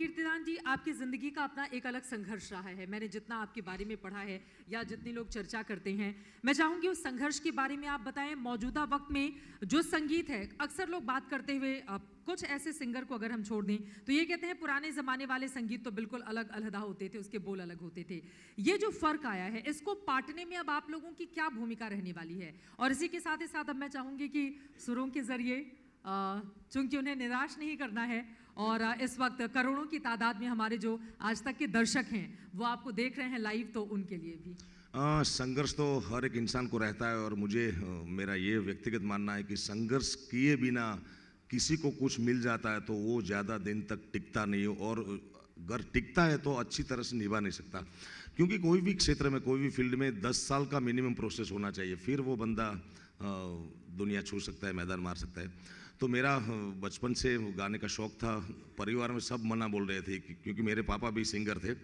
कीर्तिदान जी आपकी ज़िंदगी का अपना एक अलग संघर्ष रहा है मैंने जितना आपके बारे में पढ़ा है या जितने लोग चर्चा करते हैं मैं चाहूँगी उस संघर्ष के बारे में आप बताएं मौजूदा वक्त में जो संगीत है अक्सर लोग बात करते हुए कुछ ऐसे सिंगर को अगर हम छोड़ दें तो ये कहते हैं पुराने ज़माने वाले संगीत तो बिल्कुल अलग अलहदा होते थे उसके बोल अलग होते थे ये जो फ़र्क आया है इसको पाटने में अब आप लोगों की क्या भूमिका रहने वाली है और इसी के साथ ही साथ अब मैं चाहूँगी कि सुरों के ज़रिए चूंकि उन्हें निराश नहीं करना है और इस वक्त करोड़ों की तादाद में हमारे जो आज तक के दर्शक हैं वो आपको देख रहे हैं लाइव तो उनके लिए भी आ, संघर्ष तो हर एक इंसान को रहता है और मुझे मेरा ये व्यक्तिगत मानना है कि संघर्ष किए बिना किसी को कुछ मिल जाता है तो वो ज़्यादा दिन तक टिकता नहीं और अगर टिकता है तो अच्छी तरह से निभा नहीं सकता क्योंकि कोई भी क्षेत्र में कोई भी फील्ड में दस साल का मिनिमम प्रोसेस होना चाहिए फिर वो बंदा दुनिया छू सकता है मैदान मार सकता है तो मेरा बचपन से गाने का शौक़ था परिवार में सब मना बोल रहे थे क्योंकि मेरे पापा भी सिंगर थे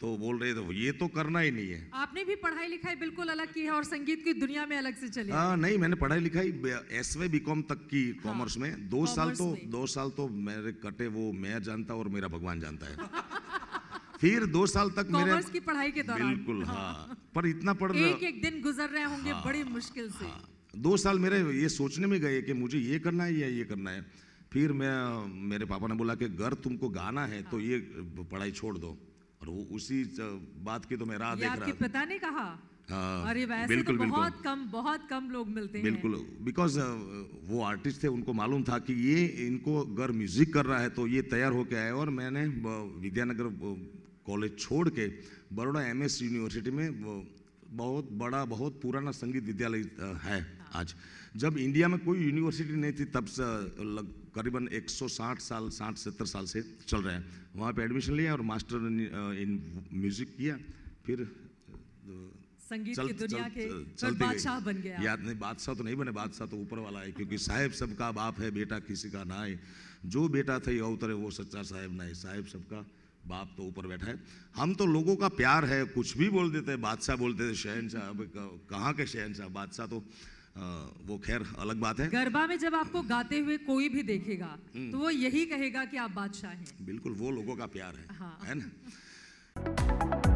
तो बोल रहे थे ये तो करना ही नहीं है आपने भी पढ़ाई लिखाई बिल्कुल अलग की है और संगीत की दुनिया में अलग से चली हाँ नहीं मैंने पढ़ाई लिखाई एस वे बी कॉम तक की हाँ, कॉमर्स में दो साल तो दो साल तो मेरे कटे वो मैं जानता और मेरा भगवान जानता है फिर दो साल तक मेरे की पढ़ाई के दौरान बिल्कुल हाँ, हाँ। पर इतना पढ़ एक एक दिन गुजर रहे होंगे हाँ, बड़ी मुश्किल से हाँ। दो साल मेरे ये सोचने में गए कि मुझे ये करना है या ये करना है फिर मैं मेरे पापा ने बोला कि अगर तुमको गाना है तो हाँ। ये पढ़ाई छोड़ दो और वो उसी बात की तो मैं राह देख रहा पिता ने कहा अरे हाँ, वैसे तो बिल्कुल, तो बहुत कम बहुत कम लोग मिलते बिल्कुल, हैं बिल्कुल बिकॉज वो आर्टिस्ट थे उनको मालूम था कि ये इनको अगर म्यूजिक कर रहा है तो ये तैयार होके आए और मैंने विद्यानगर कॉलेज छोड़ के बड़ोड़ा एम यूनिवर्सिटी में बहुत बड़ा बहुत पुराना संगीत विद्यालय है आज जब इंडिया में कोई यूनिवर्सिटी नहीं थी तब से करीबन 160 साल साठ सत्तर साल से चल रहे है वहाँ पे एडमिशन लिया और मास्टर इन म्यूजिक किया फिर संगीत चल, की दुनिया चल, के बादशाह बन गया याद नहीं बादशाह तो नहीं बने बादशाह तो ऊपर वाला है क्योंकि साहेब सबका बाप है बेटा किसी का ना है जो बेटा था ये अवतर है वो सच्चा साहेब ना है साहेब सबका बाप तो ऊपर बैठा है हम तो लोगों का प्यार है कुछ भी बोल देते हैं बादशाह बोलते थे शहनशाह कहाँ के शहनशाह बादशाह तो वो खैर अलग बात है गरबा में जब आपको गाते हुए कोई भी देखेगा हम्म। तो वो यही कहेगा कि आप बादशाह हैं बिल्कुल वो लोगों का प्यार है हाँ। है ना